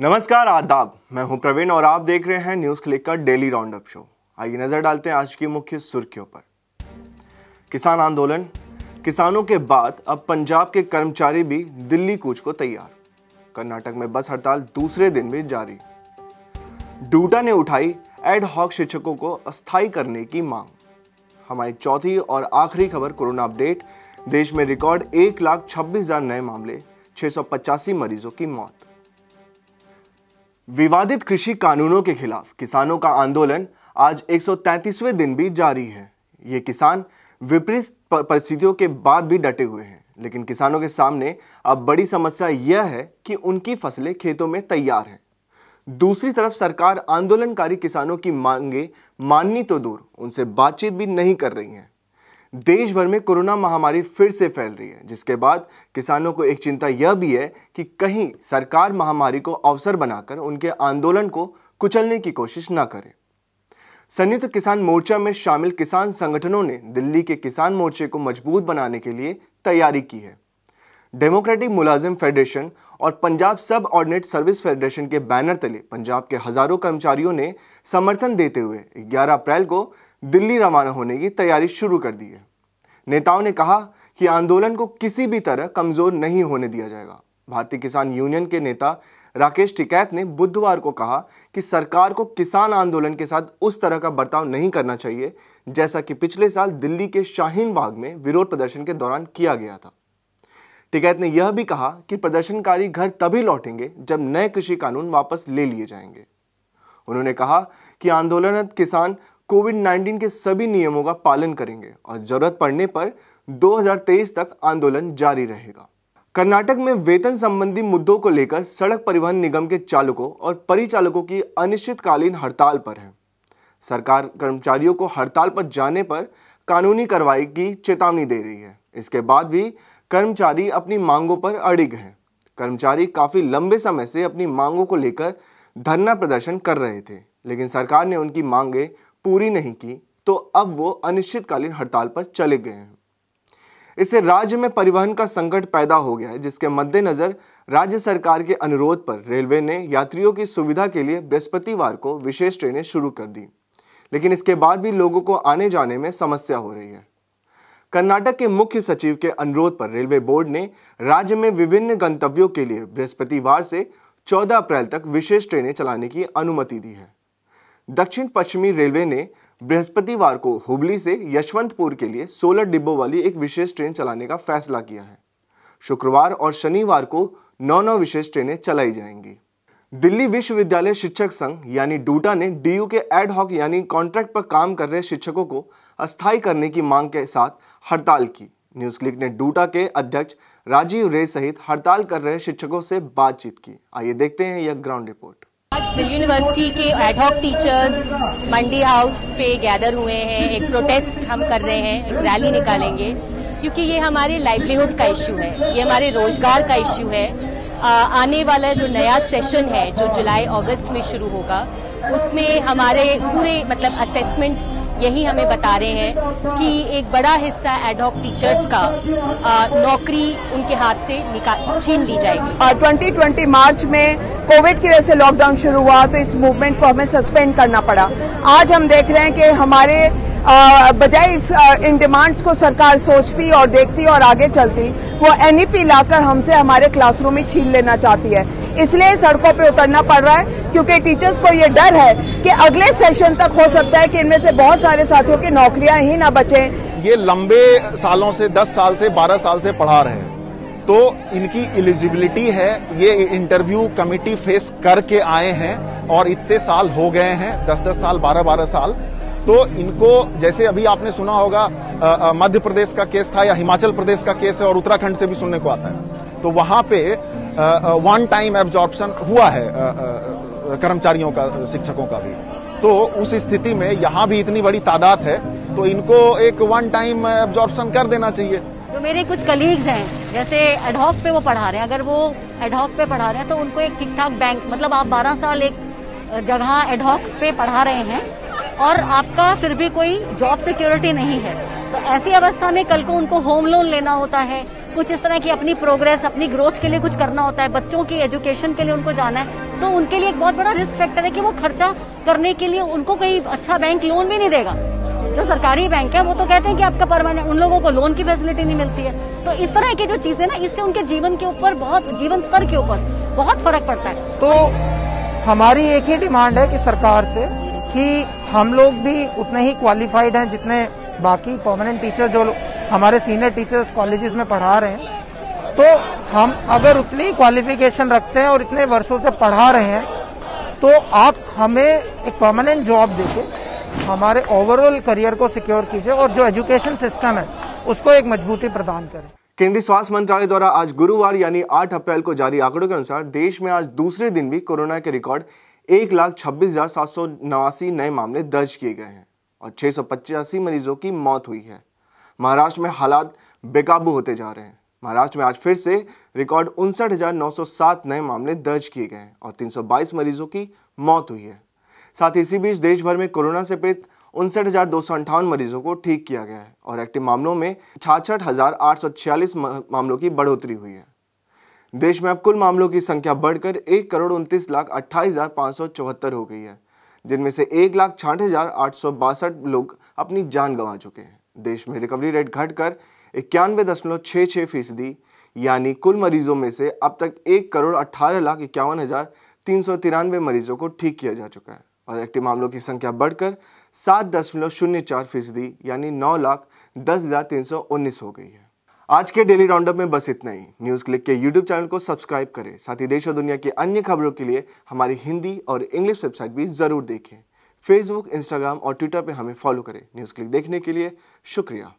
नमस्कार आदाब मैं हूं प्रवीण और आप देख रहे हैं न्यूज क्लिक का डेली राउंड अप शो आइए नजर डालते हैं आज की मुख्य सुर्खियों पर किसान आंदोलन किसानों के बाद अब पंजाब के कर्मचारी भी दिल्ली कूच को तैयार कर्नाटक में बस हड़ताल दूसरे दिन भी जारी डूटा ने उठाई एड हॉक शिक्षकों को अस्थायी करने की मांग हमारी चौथी और आखिरी खबर कोरोना अपडेट देश में रिकॉर्ड एक लाख छब्बीस हजार नए मामले छह मरीजों की मौत विवादित कृषि कानूनों के खिलाफ किसानों का आंदोलन आज 133वें दिन भी जारी है ये किसान विपरीत परिस्थितियों के बाद भी डटे हुए हैं लेकिन किसानों के सामने अब बड़ी समस्या यह है कि उनकी फसलें खेतों में तैयार हैं दूसरी तरफ सरकार आंदोलनकारी किसानों की मांगे माननी तो दूर उनसे बातचीत भी नहीं कर रही है देश भर में कोरोना महामारी फिर से फैल रही है जिसके बाद किसानों को एक चिंता यह भी है कि कहीं सरकार महामारी को अवसर बनाकर उनके आंदोलन को कुचलने की कोशिश न करे संयुक्त किसान मोर्चा में शामिल किसान संगठनों ने दिल्ली के किसान मोर्चे को मजबूत बनाने के लिए तैयारी की है डेमोक्रेटिक मुलाजिम फेडरेशन और Punjab subordinate service federation के बैनर तले पंजाब के हजारों कर्मचारियों ने समर्थन देते हुए 11 अप्रैल को दिल्ली रवाना होने की तैयारी शुरू कर दी है नेताओं ने कहा कि आंदोलन को किसी भी तरह कमज़ोर नहीं होने दिया जाएगा भारतीय किसान यूनियन के नेता राकेश टिकैत ने बुधवार को कहा कि सरकार को किसान आंदोलन के साथ उस तरह का बर्ताव नहीं करना चाहिए जैसा कि पिछले साल दिल्ली के शाहीन बाग में विरोध प्रदर्शन के दौरान किया गया था टिकैत ने यह भी कहा कि प्रदर्शनकारी घर तभी लौटेंगे जब नए कृषि कानून वापस ले लिए जाएंगे उन्होंने कहा कि आंदोलनरत किसान कोविड 19 के सभी नियमों का पालन करेंगे और जरूरत पड़ने पर 2023 तक आंदोलन जारी रहेगा कर्नाटक में वेतन संबंधी मुद्दों को लेकर सड़क परिवहन निगम के चालकों और परिचालकों की अनिश्चितकालीन हड़ताल पर है सरकार कर्मचारियों को हड़ताल पर जाने पर कानूनी कार्रवाई की चेतावनी दे रही है इसके बाद भी कर्मचारी अपनी मांगों पर अड़िग हैं कर्मचारी काफ़ी लंबे समय से अपनी मांगों को लेकर धरना प्रदर्शन कर रहे थे लेकिन सरकार ने उनकी मांगें पूरी नहीं की तो अब वो अनिश्चितकालीन हड़ताल पर चले गए हैं इससे राज्य में परिवहन का संकट पैदा हो गया है जिसके मद्देनज़र राज्य सरकार के अनुरोध पर रेलवे ने यात्रियों की सुविधा के लिए बृहस्पतिवार को विशेष ट्रेनें शुरू कर दी लेकिन इसके बाद भी लोगों को आने जाने में समस्या हो रही है कर्नाटक के मुख्य सचिव के अनुरोध पर रेलवे बोर्ड ने राज्य में विभिन्न गंतव्यों के लिए बृहस्पतिवार से 14 अप्रैल तक विशेष ट्रेनें चलाने की अनुमति दी है दक्षिण पश्चिमी रेलवे ने बृहस्पतिवार को हुबली से यशवंतपुर के लिए 16 डिब्बों वाली एक विशेष ट्रेन चलाने का फैसला किया है शुक्रवार और शनिवार को नौ नौ विशेष ट्रेनें चलाई जाएंगी दिल्ली विश्वविद्यालय शिक्षक संघ यानी डूटा ने डीयू के एड हॉक यानी कॉन्ट्रैक्ट पर काम कर रहे शिक्षकों को अस्थायी करने की मांग के साथ हड़ताल की न्यूज क्लिक ने डूटा के अध्यक्ष राजीव रे सहित हड़ताल कर रहे शिक्षकों से बातचीत की आइए देखते हैं यह ग्राउंड रिपोर्ट आज दिल्ली यूनिवर्सिटी के एडहॉक टीचर्स मंडी हाउस पे गैदर हुए हैं एक प्रोटेस्ट हम कर रहे हैं एक रैली निकालेंगे क्योंकि ये हमारे लाइवलीहुड का इश्यू है ये हमारे रोजगार का इश्यू है आ, आने वाला जो नया सेशन है जो जुलाई अगस्त में शुरू होगा उसमें हमारे पूरे मतलब असेसमेंट्स यही हमें बता रहे हैं कि एक बड़ा हिस्सा एडहॉक टीचर्स का आ, नौकरी उनके हाथ से छीन ली जाएगी ट्वेंटी ट्वेंटी मार्च में कोविड की वजह से लॉकडाउन शुरू हुआ तो इस मूवमेंट को हमें सस्पेंड करना पड़ा आज हम देख रहे हैं कि हमारे बजाय इस इन डिमांड्स को सरकार सोचती और देखती और आगे चलती वो एनईपी e लाकर हमसे हमारे क्लासरूम में छीन लेना चाहती है इसलिए सड़कों पे उतरना पड़ रहा है क्योंकि टीचर्स को ये डर है कि अगले सेशन तक हो सकता है कि इनमें से बहुत सारे साथियों की नौकरियां ही ना बचें ये लंबे सालों से दस साल से बारह साल से पढ़ा रहे हैं तो इनकी एलिजिबिलिटी है ये इंटरव्यू कमिटी फेस करके आए हैं और इतने साल हो गए हैं दस दस साल बारह बारह साल तो इनको जैसे अभी आपने सुना होगा मध्य प्रदेश का केस था या हिमाचल प्रदेश का केस है और उत्तराखंड से भी सुनने को आता है तो वहां पे वन टाइम एब्जॉर्प्शन हुआ है कर्मचारियों का शिक्षकों का भी तो उस स्थिति में यहाँ भी इतनी बड़ी तादाद है तो इनको एक वन टाइम एब्जॉर्प्शन कर देना चाहिए जो मेरे कुछ कलीग्स हैं जैसे एडहॉक पे वो पढ़ा रहे हैं अगर वो एडहॉक पे पढ़ा रहे हैं तो उनको एक ठीक ठाक बैंक मतलब आप 12 साल एक जगह एडहॉक पे पढ़ा रहे हैं और आपका फिर भी कोई जॉब सिक्योरिटी नहीं है तो ऐसी अवस्था में कल को उनको होम लोन लेना होता है कुछ इस तरह की अपनी प्रोग्रेस अपनी ग्रोथ के लिए कुछ करना होता है बच्चों की एजुकेशन के लिए उनको जाना है तो उनके लिए एक बहुत बड़ा रिस्क फैक्टर है कि वो खर्चा करने के लिए उनको कहीं अच्छा बैंक लोन भी नहीं देगा जो सरकारी बैंक है वो तो कहते हैं कि आपका परमानेंट उन लोगों को लोन की फैसिलिटी नहीं मिलती है तो इस तरह की जो चीजें ना इससे उनके जीवन के ऊपर बहुत जीवन स्तर के ऊपर बहुत फर्क पड़ता है तो हमारी एक ही डिमांड है कि सरकार से कि हम लोग भी उतने ही क्वालिफाइड हैं जितने बाकी परमानेंट टीचर जो हमारे सीनियर टीचर्स कॉलेजेस में पढ़ा रहे हैं तो हम अगर उतनी क्वालिफिकेशन रखते हैं और इतने वर्षों से पढ़ा रहे हैं तो आप हमें एक परमानेंट जॉब देके हमारे ओवरऑल करियर को सिक्योर कीजिए और जो एजुकेशन सिस्टम है उसको एक मजबूती प्रदान करें केंद्रीय स्वास्थ्य मंत्रालय द्वारा आज गुरुवार यानी 8 अप्रैल को जारी आंकड़ों के अनुसार देश में आज दूसरे दिन भी कोरोना के रिकॉर्ड एक लाख छब्बीस हजार सात सौ नवासी नए मामले दर्ज किए गए हैं और छह सौ पचासी मरीजों की मौत हुई है महाराष्ट्र में हालात बेकाबू होते जा रहे हैं महाराष्ट्र में आज फिर से रिकॉर्ड उनसठ नए मामले दर्ज किए गए हैं और 322 मरीजों की मौत हुई है साथ ही इसी बीच देश भर में कोरोना से पीड़ित उनसठ मरीजों को ठीक किया गया है और एक्टिव मामलों में छाछठ मामलों की बढ़ोतरी हुई है देश में अब कुल मामलों की संख्या बढ़कर एक करोड़ उनतीस लाख अट्ठाईस हज़ार पाँच सौ चौहत्तर हो गई है जिनमें से एक लाख छाठ हज़ार आठ सौ बासठ लोग अपनी जान गंवा चुके हैं देश में रिकवरी रेट घटकर इक्यानवे दशमलव छः छः फीसदी यानी कुल मरीजों में से अब तक एक करोड़ अट्ठारह लाख इक्यावन हज़ार तीन सौ तिरानवे मरीजों को ठीक किया जा चुका है और एक्टिव मामलों की संख्या बढ़कर सात दशमलव शून्य चार फीसदी यानी नौ लाख दस हज़ार तीन सौ उन्नीस हो गई है आज के डेली राउंडअप में बस इतना ही न्यूज़ क्लिक के यूट्यूब चैनल को सब्सक्राइब करें साथ ही देश और दुनिया की अन्य खबरों के लिए हमारी हिंदी और इंग्लिश वेबसाइट भी ज़रूर देखें फेसबुक इंस्टाग्राम और ट्विटर पर हमें फॉलो करें न्यूज़ क्लिक देखने के लिए शुक्रिया